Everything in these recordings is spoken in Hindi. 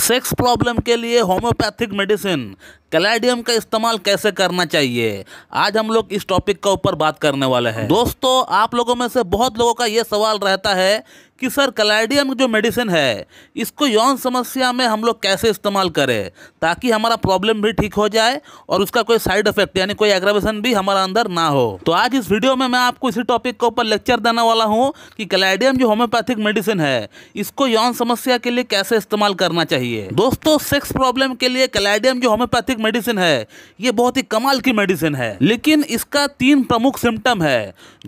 सेक्स प्रॉब्लम के लिए होम्योपैथिक मेडिसिन कैलेडियम का इस्तेमाल कैसे करना चाहिए आज हम लोग इस टॉपिक का ऊपर बात करने वाले हैं दोस्तों आप लोगों में से बहुत लोगों का ये सवाल रहता है कि सर कलाइडियम जो मेडिसिन है इसको यौन समस्या में हम लोग कैसे इस्तेमाल करें ताकि हमारा प्रॉब्लम भी ठीक हो जाए और उसका कोई साइड इफेक्ट यानी कोई एग्रावेशन भी हमारा अंदर ना हो तो आज इस वीडियो में मैं आपको इसी टॉपिक के ऊपर लेक्चर देने वाला हूँ कि कलाइडियम जो होम्योपैथिक मेडिसिन है इसको यौन समस्या के लिए कैसे इस्तेमाल करना चाहिए दोस्तों सेक्स प्रॉब्लम के लिए कलाइडियम जो होम्योपैथिक मेडिसिन है ये बहुत ही कमाल की मेडिसिन है लेकिन इसका तीन प्रमुख सिम्टम है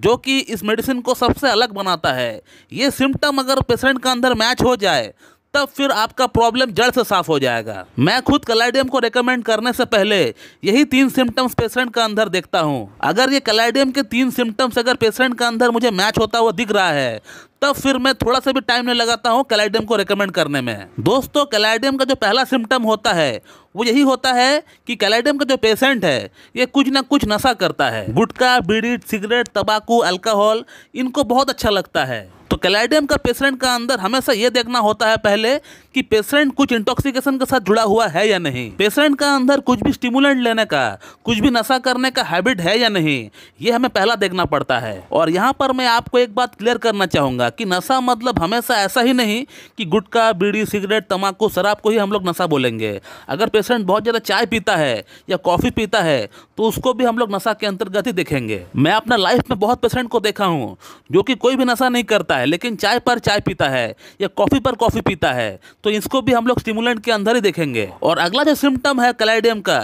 जो कि इस मेडिसिन को सबसे अलग बनाता है ये सिम्ट न्यूनतम अगर पेशेंट का अंदर मैच हो जाए तब फिर आपका प्रॉब्लम जड़ से साफ हो जाएगा मैं खुद कलाइडियम को रेकमेंड करने से पहले यही तीन सिम्टम्स पेशेंट का अंदर देखता हूँ अगर ये कलाइडियम के तीन सिम्टम्स अगर पेशेंट का अंदर मुझे मैच होता हुआ दिख रहा है तब फिर मैं थोड़ा सा भी टाइम नहीं लगाता हूँ कलाइडियम को रिकमेंड करने में दोस्तों कलाइडियम का जो पहला सिम्टम होता है वो यही होता है कि कैलाइडियम का जो पेशेंट है ये कुछ ना कुछ नशा करता है गुटखा बीड़ी सिगरेट तंबाकू अल्कोहल इनको बहुत अच्छा लगता है कैलाइडियम का पेशेंट का अंदर हमेशा यह देखना होता है पहले कि पेशेंट कुछ इंटॉक्सिकेशन के साथ जुड़ा हुआ है या नहीं पेशेंट का अंदर कुछ भी स्टिमुलेंट लेने का कुछ भी नशा करने का हैबिट है या नहीं ये हमें पहला देखना पड़ता है और यहाँ पर मैं आपको एक बात क्लियर करना चाहूँगा कि नशा मतलब हमेशा ऐसा ही नहीं कि गुटखा बीड़ी सिगरेट तम्बाकू शराब को ही हम लोग नशा बोलेंगे अगर पेशेंट बहुत ज़्यादा चाय पीता है या कॉफ़ी पीता है तो उसको भी हम लोग नशा के अंतर्गत ही देखेंगे मैं अपना लाइफ में बहुत पेशेंट को देखा हूँ जो कि कोई भी नशा नहीं करता है लेकिन चाय पर चाय पीता है या कॉफ़ी पर कॉफ़ी पीता है तो इसको भी हम लोग स्टिमुलेंट के अंदर ही देखेंगे और अगला जो सिम्टम है कलाइडियम का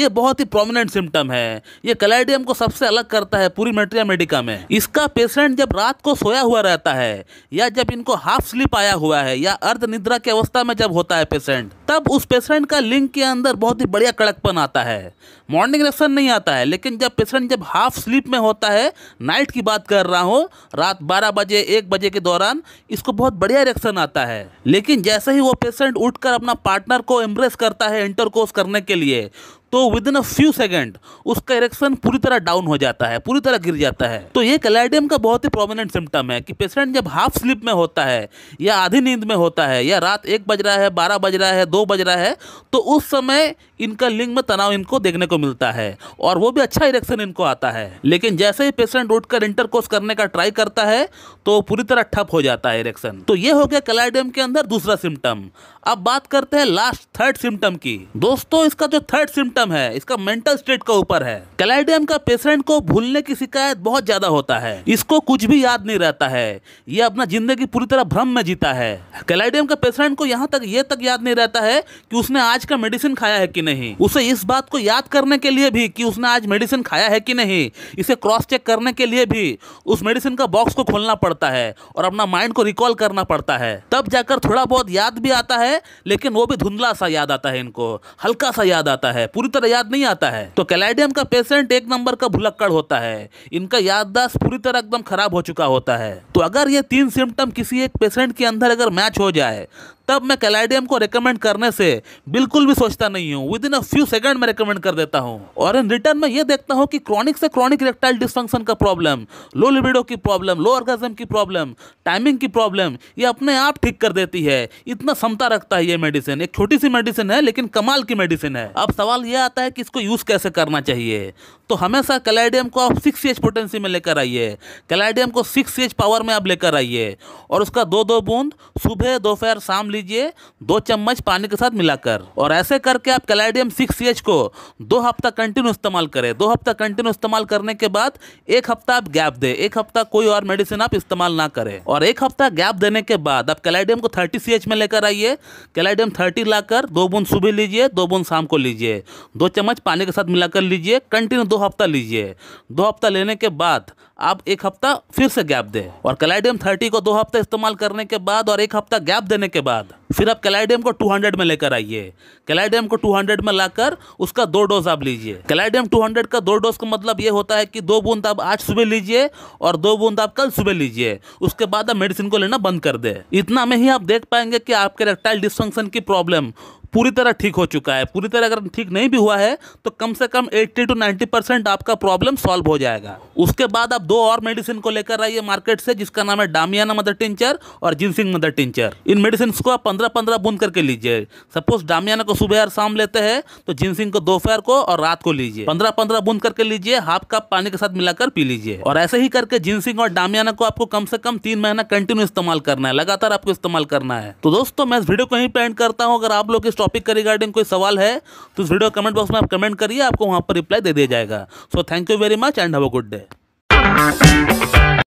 ये बहुत ही प्रोमिनेंट सिम्टम है ये कलाइडियम को सबसे अलग करता है पूरी मेट्रिया मेडिका में इसका पेशेंट जब रात को सोया हुआ रहता है या जब इनको हाफ स्लीप आया हुआ है या अर्ध निद्रा की अवस्था में जब होता है पेशेंट तब उस पेशेंट का लिंग के अंदर बहुत ही बढ़िया कड़कपन आता है मॉर्निंग रेक्शन नहीं आता है लेकिन जब पेशेंट जब हाफ स्लीप में होता है नाइट की बात कर रहा हूँ रात बारह बजे एक बजे के दौरान इसको बहुत बढ़िया रिएक्शन आता है लेकिन जैसे ही वो पेशेंट उठकर अपना पार्टनर को एम्ब्रेस करता है इंटरकोर्स करने के लिए तो within a few second उसका इरेक्शन पूरी तरह डाउन हो जाता है पूरी तरह गिर जाता है तो ये कलाइडियम का बहुत ही प्रोमिनेंट सिम्टम है कि पेशेंट जब हाफ स्लीप में होता है या आधी नींद में होता है या रात एक बज रहा है बारह बज रहा है दो बज रहा है तो उस समय इनका लिंग में तनाव इनको देखने को मिलता है और वो भी अच्छा इरेक्शन इनको आता है लेकिन जैसे ही पेशेंट उठकर इंटरकोर्स करने का ट्राई करता है तो पूरी तरह ठप हो जाता है इरेक्शन तो ये हो गया कलाइडियम के अंदर दूसरा सिम्टम अब बात करते हैं लास्ट थर्ड सिम्टम की दोस्तों इसका जो थर्ड सिम्टम सिम्टम है इसका मेंटल स्टेट का ऊपर है कलाइडियम का पेशेंट को भूलने की शिकायत बहुत ज्यादा होता है इसको कुछ भी याद नहीं रहता है ये अपना जिंदगी पूरी तरह भ्रम में जीता है कैलाडियम का पेशेंट को यहाँ तक ये तक याद नहीं रहता है कि उसने आज का मेडिसिन खाया है कि नहीं उसे इस बात को याद करने के लिए भी कि उसने आज मेडिसिन खाया है कि नहीं इसे क्रॉस चेक करने के लिए भी उस मेडिसिन का बॉक्स को खोलना पड़ता है और अपना माइंड को रिकॉल करना पड़ता है तब जाकर थोड़ा बहुत याद भी आता है लेकिन वो भी धुंधला सा याद आता है इनको हल्का सा याद आता है पूरी तरह याद नहीं आता है तो कैलाइडियम का पेशेंट एक नंबर का भुलक्कड़ होता है इनका याददाश्त पूरी तरह एकदम खराब हो चुका होता है तो अगर ये तीन सिम्टम किसी एक पेशेंट के अंदर अगर मैच हो जाए तब मैं कैलाडियम को रिकमेंड करने से बिल्कुल भी सोचता नहीं हूँ within a few second में रिकमेंड कर देता हूँ और इन रिटर्न में ये देखता हूँ कि क्रॉनिक से क्रॉनिक रेक्टाइल डिस्फंक्शन का प्रॉब्लम लो लिबिडो की प्रॉब्लम लो ऑर्गेजम की प्रॉब्लम टाइमिंग की प्रॉब्लम ये अपने आप ठीक कर देती है इतना क्षमता रखता है ये मेडिसिन एक छोटी सी मेडिसिन है लेकिन कमाल की मेडिसिन है अब सवाल यह आता है कि इसको यूज़ कैसे करना चाहिए तो हमेशा कैलाडियम को आप सिक्स एज पोटेंसी में लेकर आइए कैलाडियम को सिक्स एज पावर में आप लेकर आइए और उसका दो दो बूंद सुबह दोपहर शाम लीजिए दो चम्मच पानी के साथ मिलाकर और ऐसे करके आप कैलाडियम सिक्स सी को दो हफ्ता कंटिन्यू इस्तेमाल करें दो हफ्ता कंटिन्यू इस्तेमाल करने के बाद एक हफ्ता आप गैप दें एक हफ्ता कोई और मेडिसिन आप इस्तेमाल ना करें और एक हफ्ता गैप देने के बाद आप कैलाडियम को थर्टी सी में लेकर आइए कैलाडियम थर्टी लाकर दो बूंद सुबह लीजिए दो बूंद शाम को लीजिए दो चम्मच पानी के साथ मिलाकर लीजिए कंटिन्यू दो हफ्ता लीजिए दो हफ्ता लेने के बाद आप एक हफ्ता फिर से गैप दें और कैलाइडियम थर्टी को दो हफ्ते इस्तेमाल करने के बाद और एक हफ्ता गैप देने के बाद फिर आप कैलाइडियम को 200 में लेकर आइए कैलाइडियम को 200 में लाकर उसका दो डोज आप लीजिए कैलाइडियम 200 का दो डोज का मतलब ये होता है कि दो बूंद आप आज सुबह लीजिए और दो बूंद आप कल सुबह लीजिए उसके बाद आप मेडिसिन को लेना बंद कर दे इतना में ही आप देख पाएंगे कि आपके रेक्टाइल डिस्फंक्शन की प्रॉब्लम पूरी तरह ठीक हो चुका है पूरी तरह अगर ठीक नहीं भी हुआ है तो कम से कम 80 टू 90 परसेंट आपका प्रॉब्लम सॉल्व हो जाएगा उसके बाद आप दो और मेडिसिन को लेकर आइए मार्केट से जिसका नाम है डामियाना मदर टिंचर और जिनसिंग मदर टिंचर इन मेडिसिन को आप पंद्रह पंद्रह बूंद करके लीजिए सपोज डामियाना को सुबह और शाम लेते हैं तो जिनसिंग को दोपहर को और रात को लीजिए पंद्रह पंद्रह बूंद करके लीजिए हाफ कप पानी के साथ मिलाकर पी लीजिए और ऐसे ही करके जिनसिंग और डामियाना को आपको कम से कम तीन महीना कंटिन्यू इस्तेमाल करना है लगातार आपको इस्तेमाल करना है तो दोस्तों मैं इस वीडियो को ही पेंट करता हूँ अगर आप लोग इस टॉपिक के रिगार्डिंग कोई सवाल है तो इस वीडियो कमेंट बॉक्स में आप कमेंट करिए आपको वहाँ पर रिप्लाई दे दिया जाएगा so thank you very much and have a good day